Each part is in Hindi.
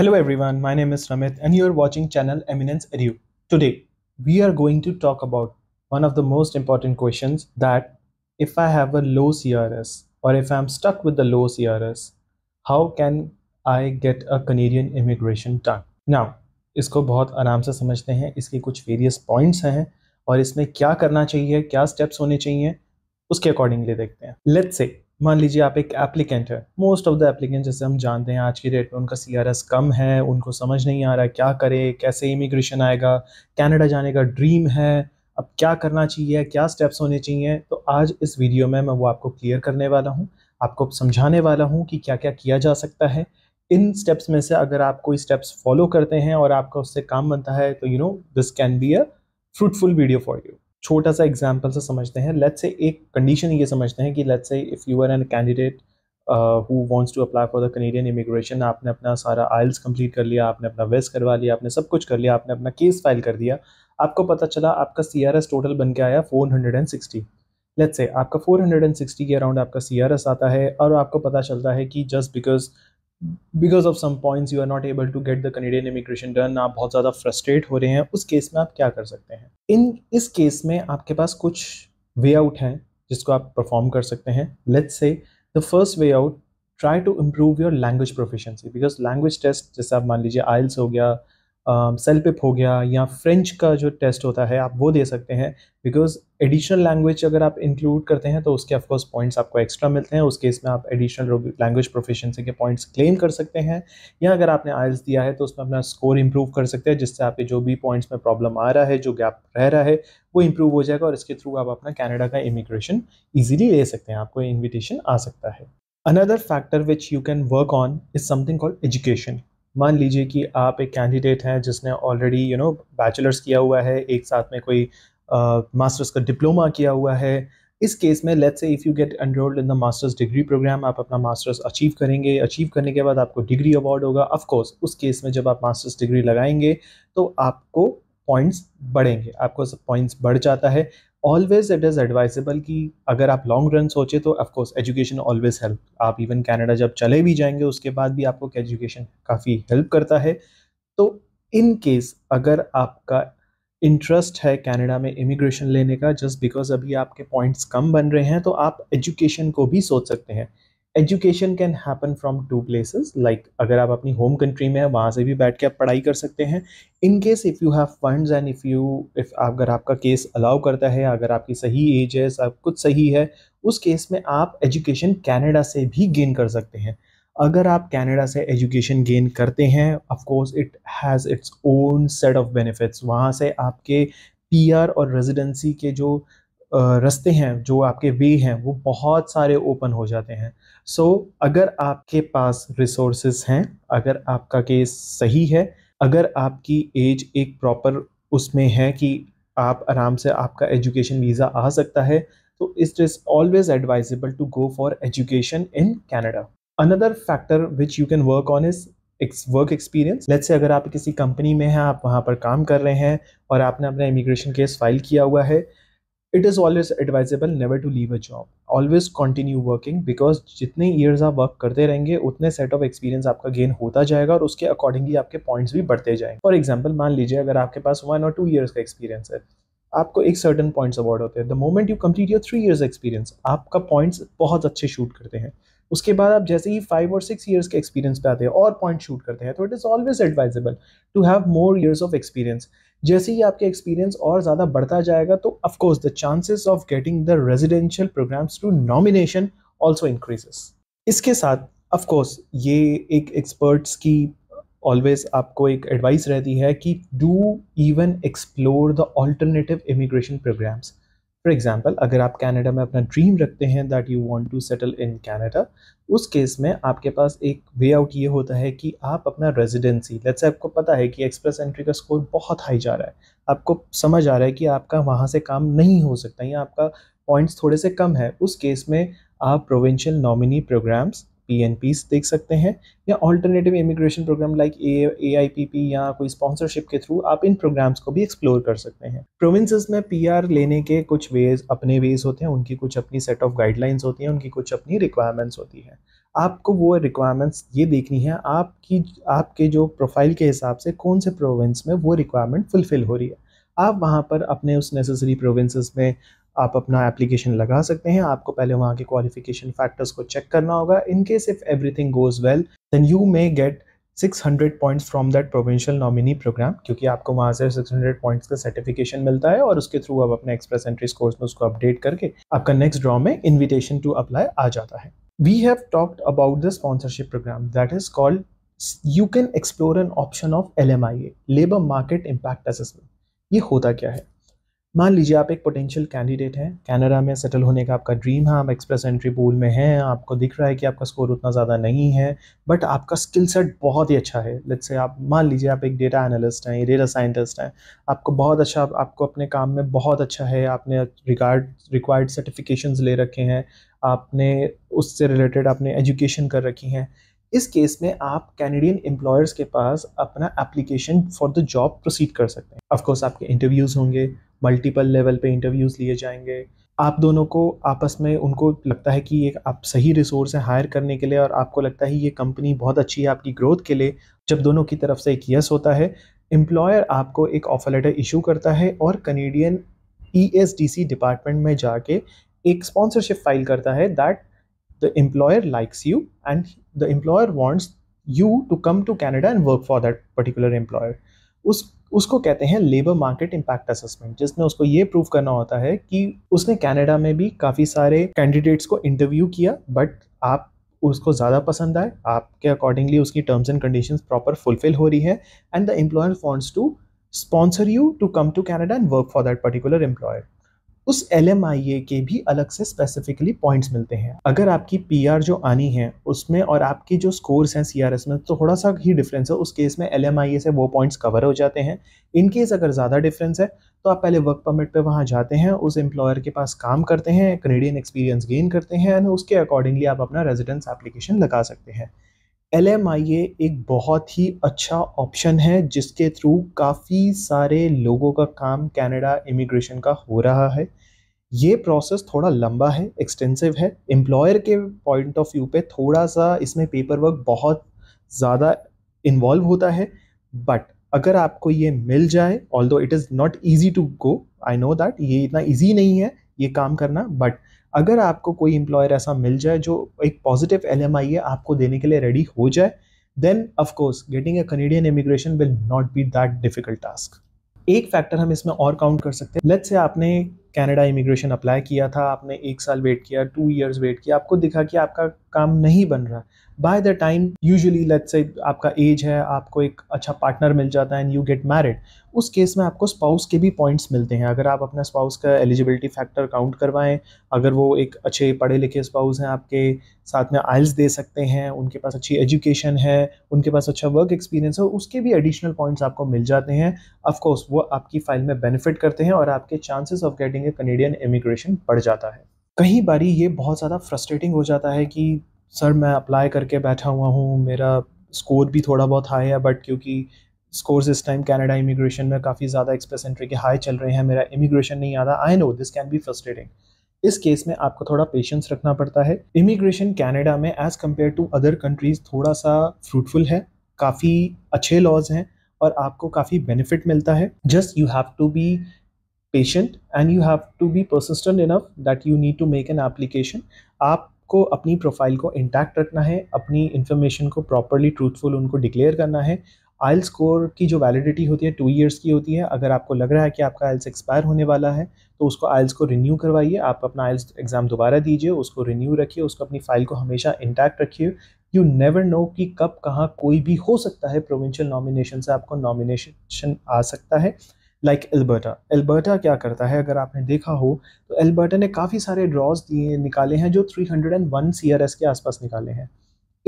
Hello everyone, my name is Ramit and you are watching channel Eminence Edu. Today, we are going to talk about one of the most important questions that if I have a low CRS or if I'm stuck with the low CRS, how can I get a Canadian immigration done? Now, इसको बहुत आराम से समझते हैं इसके कुछ वेरियस पॉइंट्स हैं और इसमें क्या करना चाहिए क्या स्टेप्स होने चाहिए उसके अकॉर्डिंगली देखते हैं लेट्स से मान लीजिए आप एक एप्लीकेंट है मोस्ट ऑफ द एप्लीकेंट जैसे हम जानते हैं आज की डेट में उनका सी कम है उनको समझ नहीं आ रहा है क्या करे कैसे इमिग्रेशन आएगा कैनेडा जाने का ड्रीम है अब क्या करना चाहिए क्या स्टेप्स होने चाहिए तो आज इस वीडियो में मैं वो आपको क्लियर करने वाला हूँ आपको समझाने वाला हूँ कि क्या क्या किया जा सकता है इन स्टेप्स में से अगर आप कोई स्टेप्स फॉलो करते हैं और आपका उससे काम बनता है तो you know this can be a fruitful video for you छोटा सा एग्जाम्पल से समझते हैं लेट्स से एक कंडीशन ये समझते हैं कि let's say if you are an candidate who wants to apply for the Canadian immigration आपने अपना सारा आइल्स कंप्लीट कर लिया आपने अपना वेस्ट करवा लिया आपने सब कुछ कर लिया आपने अपना केस फाइल कर दिया आपको पता चला आपका सी आर एस टोटल बन के आया four hundred and sixty let's say आपका फोर हंड्रेड एंड सिक्सटी के अराउंड आपका सी आर एस आता है और आपको पता चलता है कि just because because of some points you are not able to get the Canadian immigration done आप बहुत ज़्यादा फ्रस्ट्रेट हो रहे हैं उस केस में आप क्या कर सकते हैं इन इस केस में आपके पास कुछ वे आउट हैं जिसको आप परफॉर्म कर सकते हैं let's say the first way out try to improve your language proficiency because language test जैसे आप मान लीजिए आइल्स हो गया सेल पिप हो गया या फ्रेंच का जो टेस्ट होता है आप वो दे सकते हैं बिकॉज एडिशनल लैंग्वेज अगर आप इंक्लूड करते हैं तो उसके ऑफकोर्स पॉइंट्स आपको एक्स्ट्रा मिलते हैं उस केस में आप एडिशनल लैंग्वेज प्रोफिशेंसी के पॉइंट्स क्लेम कर सकते हैं या अगर आपने आयल्स दिया है तो उसमें अपना स्कोर इंप्रूव कर सकते हैं जिससे आपके जो भी पॉइंट्स में प्रॉब्लम आ रहा है जो गैप रह रहा है वो इंप्रूव हो जाएगा और इसके थ्रू आप अपना कैनेडा का इमिग्रेशन ईजिली ले सकते हैं आपको इन्विटेशन आ सकता है another factor which you can work on is something called education मान लीजिए कि आप एक कैंडिडेट हैं जिसने ऑलरेडी यू नो बैचलर्स किया हुआ है एक साथ में कोई मास्टर्स का डिप्लोमा किया हुआ है इस केस में let's say if you get enrolled in the masters degree program आप अपना मास्टर्स अचीव करेंगे अचीव करने के बाद आपको डिग्री अवार्ड होगा ऑफ कोर्स उस केस में जब आप मास्टर्स डिग्री लगाएंगे तो आपको पॉइंट्स बढ़ेंगे आपको पॉइंट्स बढ़ जाता है ऑलवेज इट इज़ एडवाइजेबल कि अगर आप लॉन्ग रन सोचे तो ऑफकोर्स एजुकेशन ऑलवेज हेल्प आप इवन कैनेडा जब चले भी जाएंगे उसके बाद भी आपको एजुकेशन काफ़ी हेल्प करता है तो इन केस अगर आपका इंटरेस्ट है कनाडा में इमिग्रेशन लेने का जस्ट बिकॉज अभी आपके पॉइंट्स कम बन रहे हैं तो आप एजुकेशन को भी सोच सकते हैं education can happen from two places like अगर आप अपनी होम कंट्री में हैं वहाँ से भी बैठ के आप पढ़ाई कर सकते हैं in case if you have fund and if you if अगर आपका केस अलाउ करता है अगर आपकी सही एज है सब कुछ सही है उस केस में आप एजुकेशन कैनेडा से भी गेन कर सकते हैं अगर आप कैनेडा से एजुकेशन गेन करते हैं of course it has its own set of benefits वहाँ से आपके आर और रेजिडेंसी के जो रस्ते हैं जो आपके वे हैं वो बहुत सारे ओपन हो जाते हैं सो so, अगर आपके पास रिसोर्सेज हैं अगर आपका केस सही है अगर आपकी एज एक प्रॉपर उसमें है कि आप आराम से आपका एजुकेशन वीज़ा आ सकता है तो it is always advisable to go for education in Canada another factor which you can work on is work experience let's say अगर आप किसी कंपनी में हैं आप वहाँ पर काम कर रहे हैं और आपने अपना इमिग्रेशन केस फाइल किया हुआ है it is always advisable never to leave a job always continue working because जितने ईयर्स आप वर्क करते रहेंगे उतने सेट ऑफ एक्सपीरियंस आपका गेन होता जाएगा और उसके अकॉर्डिंगली आपके पॉइंट्स भी बढ़ते जाएंगे फॉर एग्जाम्पल मान लीजिए अगर आपके पास वन और टू ईयर्स का एक्सपीरियंस है आपको एक सर्टन पॉइंट्स अवार्ड होते हैं the moment you complete your three years experience आपका पॉइंट्स बहुत अच्छे शूट करते हैं उसके बाद आप जैसे ही फाइव और सिक्स ईयर्स के एक्सपीरियंस पे आते हैं और पॉइंट शूट करते हैं तो it is always advisable to have more years of experience जैसे ही आपके एक्सपीरियंस और ज़्यादा बढ़ता जाएगा तो of course the chances of getting the residential programs to nomination also increases इसके साथ ऑफकोर्स ये एक एक्सपर्ट्स की ऑलवेज आपको एक एडवाइस रहती है कि do even explore the alternative immigration programs for example अगर आप कैनेडा में अपना ड्रीम रखते हैं that you want to settle in Canada उस केस में आपके पास एक वे आउट ये होता है कि आप अपना रेजिडेंसी लेट्स आपको पता है कि एक्सप्रेस एंट्री का स्कोर बहुत हाई जा रहा है आपको समझ आ रहा है कि आपका वहाँ से काम नहीं हो सकता या आपका पॉइंट्स थोड़े से कम है उस केस में आप provincial nominee programs P N Ps देख सकते हैं या alternative immigration program like A I P P या कोई स्पॉन्सरशिप के थ्रू आप इन प्रोग्राम्स को भी एक्सप्लोर कर सकते हैं प्रोविंसेस में पी आर लेने के कुछ वेज अपने वेज होते हैं उनकी कुछ अपनी सेट ऑफ गाइडलाइंस होती हैं उनकी कुछ अपनी रिक्वायरमेंट्स होती हैं आपको वो रिक्वायरमेंट्स ये देखनी है आपकी आपके जो प्रोफाइल के हिसाब से कौन से प्रोविंस में वो रिक्वायरमेंट फुलफ़िल हो रही है आप वहाँ पर अपने उस नेसेसरी प्रोविंसेस में आप अपना एप्लीकेशन लगा सकते हैं आपको पहले वहाँ के क्वालिफिकेशन फैक्टर्स को चेक करना होगा in case if everything goes well then you may get 600 points from that provincial nominee program क्योंकि आपको वहाँ से 600 पॉइंट्स का सर्टिफिकेशन मिलता है और उसके थ्रू आप अपने एक्सप्रेस एंट्री स्कोर्स में उसको अपडेट करके आपका नेक्स्ट ड्रॉ में इन्विटेशन टू अप्लाई आ जाता है we have talked about the sponsorship program that is called you can explore an option of L M I A labour market impact assessment ये होता क्या है मान लीजिए आप एक पोटेंशियल कैंडिडेट हैं कैनेडा में सेटल होने का आपका ड्रीम है आप एक्सप्रेस एंट्री पूल में हैं आपको दिख रहा है कि आपका स्कोर उतना ज़्यादा नहीं है बट आपका स्किल सेट बहुत ही अच्छा है लेट्स से आप मान लीजिए आप एक डेटा एनालिस्ट हैं डेटा साइंटिस्ट हैं आपको बहुत अच्छा आपको अपने काम में बहुत अच्छा है आपने रिकार्ड रिक्वायर्ड सर्टिफिकेशन ले रखे हैं आपने उससे रिलेटेड आपने एजुकेशन कर रखी हैं इस केस में आप कैनेडियन एम्प्लॉयर्स के पास अपना application for the job proceed कर सकते हैं ऑफ कोर्स आपके इंटरव्यूज़ होंगे मल्टीपल लेवल पे इंटरव्यूज़ लिए जाएंगे आप दोनों को आपस में उनको लगता है कि ये आप सही रिसोर्स हैं हायर करने के लिए और आपको लगता है ये कंपनी बहुत अच्छी है आपकी ग्रोथ के लिए जब दोनों की तरफ से एक यस होता है एम्प्लॉयर आपको एक ऑफर लेटर इशू करता है और कनेडियन ई डिपार्टमेंट में जाके एक स्पॉन्सरशिप फाइल करता है that the employer likes you and the employer wants you to come to Canada and work for that particular employer उस उसको कहते हैं लेबर मार्केट इम्पैक्ट असेसमेंट जिसमें उसको ये प्रूव करना होता है कि उसने कैनेडा में भी काफ़ी सारे कैंडिडेट्स को इंटरव्यू किया बट आप उसको ज़्यादा पसंद आए आपके अकॉर्डिंगली उसकी terms and condition proper fulfil हो रही है and the employer wants to sponsor you to come to Canada and work for that particular employer उस एल के भी अलग से स्पेसिफिकली पॉइंट्स मिलते हैं अगर आपकी पी जो आनी है उसमें और आपके जो स्कोर्स हैं सी में तो थोड़ा सा ही डिफरेंस है उस केस में एल से वो पॉइंट्स कवर हो जाते हैं इन केस अगर ज़्यादा डिफरेंस है तो आप पहले वर्क परमिट पे वहाँ जाते हैं उस एम्प्लॉयर के पास काम करते हैं कनेडियन एक्सपीरियंस गेन करते हैं एंड उसके अकॉर्डिंगली आप अपना रेजिडेंस एप्लीकेशन लगा सकते हैं एल एक बहुत ही अच्छा ऑप्शन है जिसके थ्रू काफ़ी सारे लोगों का काम कनाडा इमिग्रेशन का हो रहा है ये प्रोसेस थोड़ा लंबा है एक्सटेंसिव है एम्प्लॉयर के पॉइंट ऑफ व्यू पे थोड़ा सा इसमें पेपर वर्क बहुत ज़्यादा इन्वॉल्व होता है बट अगर आपको ये मिल जाए although it is not easy to go I know that ये इतना ईजी नहीं है ये काम करना बट अगर आपको कोई एम्प्लॉयर ऐसा मिल जाए जो एक पॉजिटिव एल एम आई है आपको देने के लिए रेडी हो जाए then of course getting a Canadian immigration will not be that difficult task एक फैक्टर हम इसमें और काउंट कर सकते हैं लेट से आपने कनाडा इमिग्रेशन अप्लाई किया था आपने एक साल वेट किया टू इयर्स वेट किया आपको दिखा कि आपका काम नहीं बन रहा by the time usually late से आपका एज है आपको एक अच्छा पार्टनर मिल जाता है एंड यू गेट मैरिड उस केस में आपको स्पाउस के भी पॉइंट्स मिलते हैं अगर आप अपना स्पाउस का एलिजिबिलिटी फैक्टर काउंट करवाएं अगर वो एक अच्छे पढ़े लिखे स्पाउस हैं आपके साथ में आइल्स दे सकते हैं उनके पास अच्छी एजुकेशन है उनके पास अच्छा वर्क एक्सपीरियंस है उसके भी एडिशनल पॉइंट्स आपको मिल जाते हैं ऑफकोर्स वो आपकी फाइल में बेनिफिट करते हैं और आपके chances of getting a Canadian immigration बढ़ जाता है कहीं बारी ये बहुत ज़्यादा फ्रस्ट्रेटिंग हो जाता है कि सर मैं अप्लाई करके बैठा हुआ हूँ मेरा स्कोर भी थोड़ा बहुत हाई है बट क्योंकि स्कोर्स इस टाइम कैनेडा इमिग्रेशन में काफ़ी ज़्यादा एक्सप्रेस एंट्री के हाई चल रहे हैं मेरा इमिग्रेशन नहीं आ रहा I know this can be frustrating इस केस में आपको थोड़ा पेशेंस रखना पड़ता है इमिग्रेशन कैनेडा में as compare to other countries थोड़ा सा फ्रूटफुल है काफ़ी अच्छे लॉज हैं और आपको काफ़ी बेनिफिट मिलता है just you have to be patient and you have to be persistent enough that you need to make an application आपको अपनी प्रोफाइल को इंटैक्ट रखना है अपनी इन्फॉर्मेशन को प्रॉपरली ट्रूथफुल उनको डिक्लेयर करना है आयल स्कोर की जो वैलिडिटी होती है टू ईयर्स की होती है अगर आपको लग रहा है कि आपका आयल्स एक्सपायर होने वाला है तो उसको आयल्स को रिन्यू करवाइए आप अपना आयल्स एग्ज़ाम दोबारा दीजिए उसको रिन्यू रखिए उसको अपनी फ़ाइल को हमेशा इंटैक्ट रखिए यू नेवर नो कि कब कहाँ कोई भी हो सकता है प्रोविंशियल नॉमिनेशन से आपको नॉमिनेशन आ सकता है लाइक एल्बर्टा एल्बर्टा क्या करता है अगर आपने देखा हो तो एल्बर्टा ने काफ़ी सारे ड्रॉज दिए निकाले हैं जो 301 हंड्रेड के आसपास निकाले हैं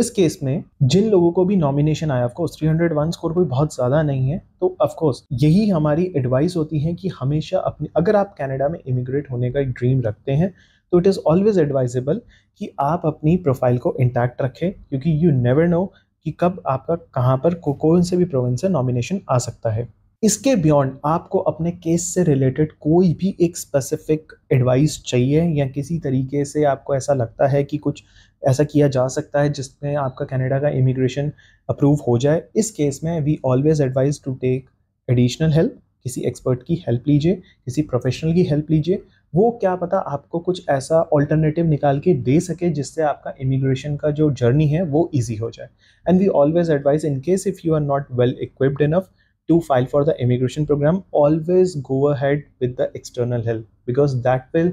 इस केस में जिन लोगों को भी नॉमिनेशन आया of course three hundred one score कोई बहुत ज़्यादा नहीं है तो ऑफकोर्स यही हमारी एडवाइस होती है कि हमेशा अपने अगर आप कनाडा में इमिग्रेट होने का एक ड्रीम रखते हैं तो इट इज़ ऑलवेज एडवाइजेबल कि आप अपनी प्रोफाइल को इंटैक्ट रखें क्योंकि यू नेवर नो कि कब आपका कहाँ पर कौन से भी प्रोविंस से नॉमिनेशन आ सकता है इसके बियॉन्ड आपको अपने केस से रिलेटेड कोई भी एक स्पेसिफिक एडवाइस चाहिए या किसी तरीके से आपको ऐसा लगता है कि कुछ ऐसा किया जा सकता है जिसमें आपका कनाडा का इमिग्रेशन अप्रूव हो जाए इस केस में we always advise to take additional help किसी एक्सपर्ट की हेल्प लीजिए किसी प्रोफेशनल की हेल्प लीजिए वो क्या पता आपको कुछ ऐसा ऑल्टरनेटिव निकाल के दे सके जिससे आपका इमिग्रेशन का जो जर्नी है वो ईजी हो जाए and we always advise in case if you are not well equipped enough to file for the immigration program always go ahead with the external help because that will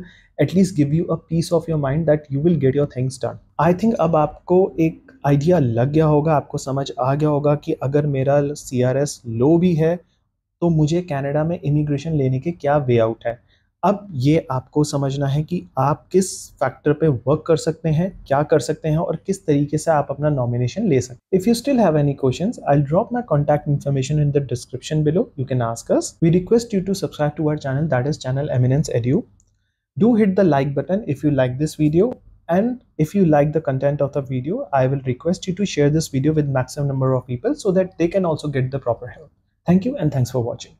at least give you a piece of your mind that you will get your things done I think अब आपको एक आइडिया लग गया होगा आपको समझ आ गया होगा कि अगर मेरा सी आर एस लो भी है तो मुझे कनाडा में इमिग्रेशन लेने के क्या वे आउट है अब ये आपको समझना है कि आप किस फैक्टर पे वर्क कर सकते हैं क्या कर सकते हैं और किस तरीके से आप अपना नॉमिनेशन ले सकते हैं if you still have any question I drop my contact information in the description below you can ask us we request you to subscribe to our channel that is channel eminence edu do hit the like button if you like this video and if you like the content of the video I will request you to share this video with maximum number of people so that they can also get the proper help thank you and thanks for watching